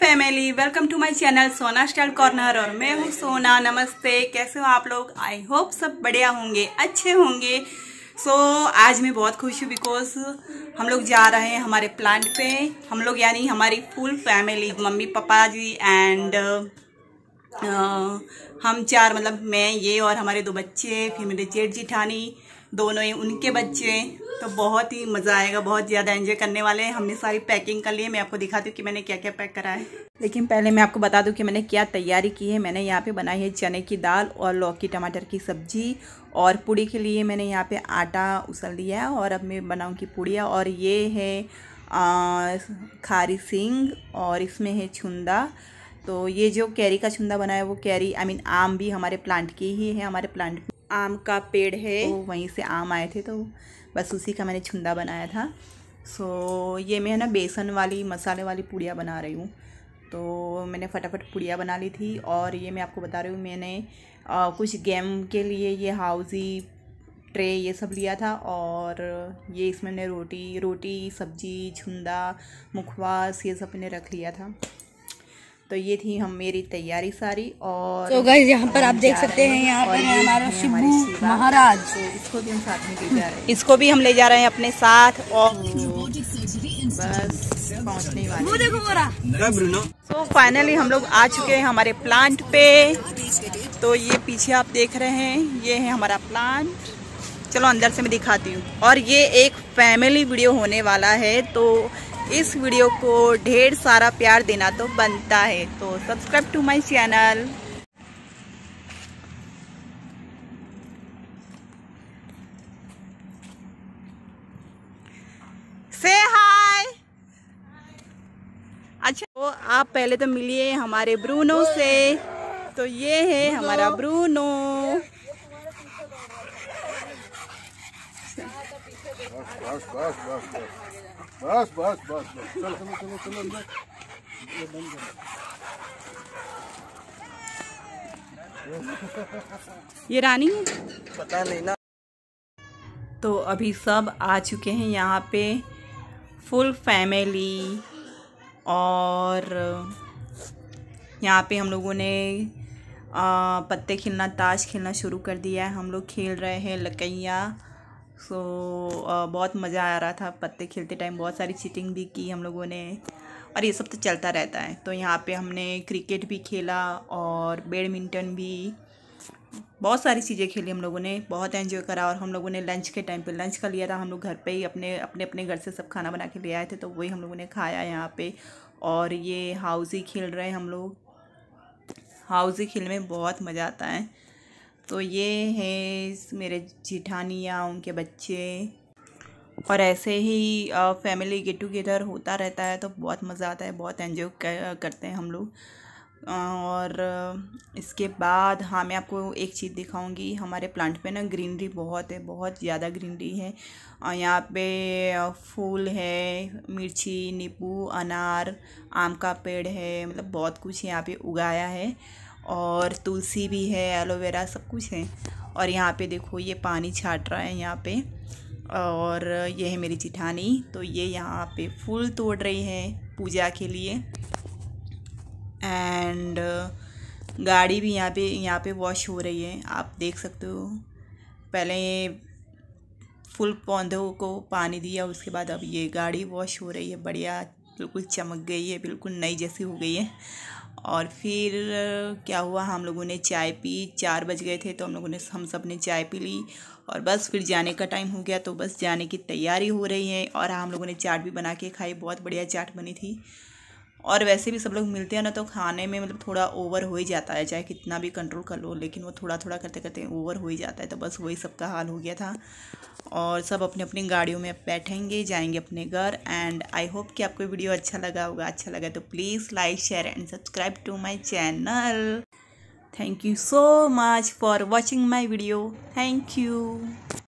family welcome to my channel Sona style corner और मैं हूँ सोना नमस्ते कैसे हो आप लोग आई होप सब बढ़िया होंगे अच्छे होंगे सो so, आज मैं बहुत खुश हूँ बिकॉज हम लोग जा रहे हैं हमारे प्लांट पे हम लोग यानी हमारी full family mummy papa ji and हम चार मतलब मैं ये और हमारे दो बच्चे फिर मेरे जेठ जिठानी दोनों ही उनके बच्चे तो बहुत ही मज़ा आएगा बहुत ज़्यादा एंजॉय करने वाले हैं हमने सारी पैकिंग कर ली है मैं आपको दिखाती हूँ कि मैंने क्या क्या पैक करा है लेकिन पहले मैं आपको बता दूँ कि मैंने क्या तैयारी की है मैंने यहाँ पे बनाई है चने की दाल और लौकी टमाटर की सब्जी और पूड़ी के लिए मैंने यहाँ पे आटा उसल दिया है और अब मैं बनाऊँगी पूड़िया और ये है आ, खारी सिंग और इसमें है छुंदा तो ये जो कैरी का छुंदा बनाया है वो कैरी आई I मीन mean, आम भी हमारे प्लांट की ही है हमारे प्लांट आम का पेड़ है तो वहीं से आम आए थे तो बस उसी का मैंने छुंदा बनाया था सो ये मैं ना बेसन वाली मसाले वाली पूड़ियाँ बना रही हूँ तो मैंने फटाफट पूड़िया बना ली थी और ये मैं आपको बता रही हूँ मैंने आ, कुछ गेम के लिए ये हाउजी ट्रे ये सब लिया था और ये इसमें मैंने रोटी रोटी सब्जी छुंदा मुखवास ये सब मैंने रख लिया था तो ये थी हम मेरी तैयारी सारी और तो गाइस यहाँ पर आप देख सकते हैं यहाँ पर है हमारा शिबू महाराज तो इसको भी हम साथ में ले जा रहे हैं इसको भी हम ले जा रहे हैं अपने साथ और तो बस पहुँचने वाले तो फाइनली हम लोग आ चुके हैं हमारे प्लांट पे तो ये पीछे आप देख रहे हैं ये है हमारा प्लांट चलो अंदर से मैं दिखाती हूँ और ये एक फैमिली वीडियो होने वाला है तो इस वीडियो को ढेर सारा प्यार देना तो बनता है तो सब्सक्राइब टू माय चैनल से हाय अच्छा तो आप पहले तो मिलिए हमारे ब्रूनो से तो ये है हमारा ब्रूनो बस बस बस बस बस बस बस बस चलो चलो चलो चलो ये बंद करो ये रानी है पता नहीं ना तो अभी सब आ चुके हैं यहाँ पे फुल फैमिली और यहाँ पे हम लोगों ने पत्ते खेलना ताश खेलना शुरू कर दिया है हम लोग खेल रहे हैं लकैया सो so, uh, बहुत मज़ा आ रहा था पत्ते खेलते टाइम बहुत सारी चीटिंग भी की हम लोगों ने और ये सब तो चलता रहता है तो यहाँ पे हमने क्रिकेट भी खेला और बैडमिंटन भी बहुत सारी चीज़ें खेली हम लोगों ने बहुत एंजॉय करा और हम लोगों ने लंच के टाइम पे लंच का लिया था हम लोग घर पे ही अपने अपने अपने घर से सब खाना बना के ले आए थे तो वही हम लोगों ने खाया यहाँ पे और ये हाउजी खेल रहे हैं हम लोग हाउजी खेल में बहुत मज़ा आता है तो ये है मेरे जिठानियाँ उनके बच्चे और ऐसे ही फैमिली गेट टुगेदर होता रहता है तो बहुत मज़ा आता है बहुत एंजॉय करते हैं हम लोग और इसके बाद हाँ मैं आपको एक चीज़ दिखाऊंगी हमारे प्लांट पे ना ग्रीनरी बहुत है बहुत ज़्यादा ग्रीनरी है और यहाँ पे फूल है मिर्ची नींबू अनार आम का पेड़ है मतलब बहुत कुछ यहाँ पे उगाया है और तुलसी भी है एलोवेरा सब कुछ है और यहाँ पे देखो ये पानी छाट रहा है यहाँ पे और ये है मेरी जिठानी तो ये यहाँ पे फूल तोड़ रही है पूजा के लिए एंड गाड़ी भी यहाँ पे यहाँ पे वॉश हो रही है आप देख सकते हो पहले फुल पौधों को पानी दिया उसके बाद अब ये गाड़ी वॉश हो रही है बढ़िया बिल्कुल चमक गई है बिल्कुल नई जैसी हो गई है और फिर क्या हुआ हम लोगों ने चाय पी चार बज गए थे तो हम लोगों ने हम सब ने चाय पी ली और बस फिर जाने का टाइम हो गया तो बस जाने की तैयारी हो रही है और हम लोगों ने चाट भी बना के खाई बहुत बढ़िया चाट बनी थी और वैसे भी सब लोग मिलते हैं ना तो खाने में मतलब थोड़ा ओवर हो ही जाता है चाहे कितना भी कंट्रोल कर लो लेकिन वो थोड़ा थोड़ा करते करते ओवर हो ही जाता है तो बस वही सबका हाल हो गया था और सब अपने अपनी गाड़ियों में बैठेंगे जाएंगे अपने घर एंड आई होप कि आपको वीडियो अच्छा लगा होगा अच्छा लगा तो please like share and subscribe to my channel thank you so much for watching my video thank you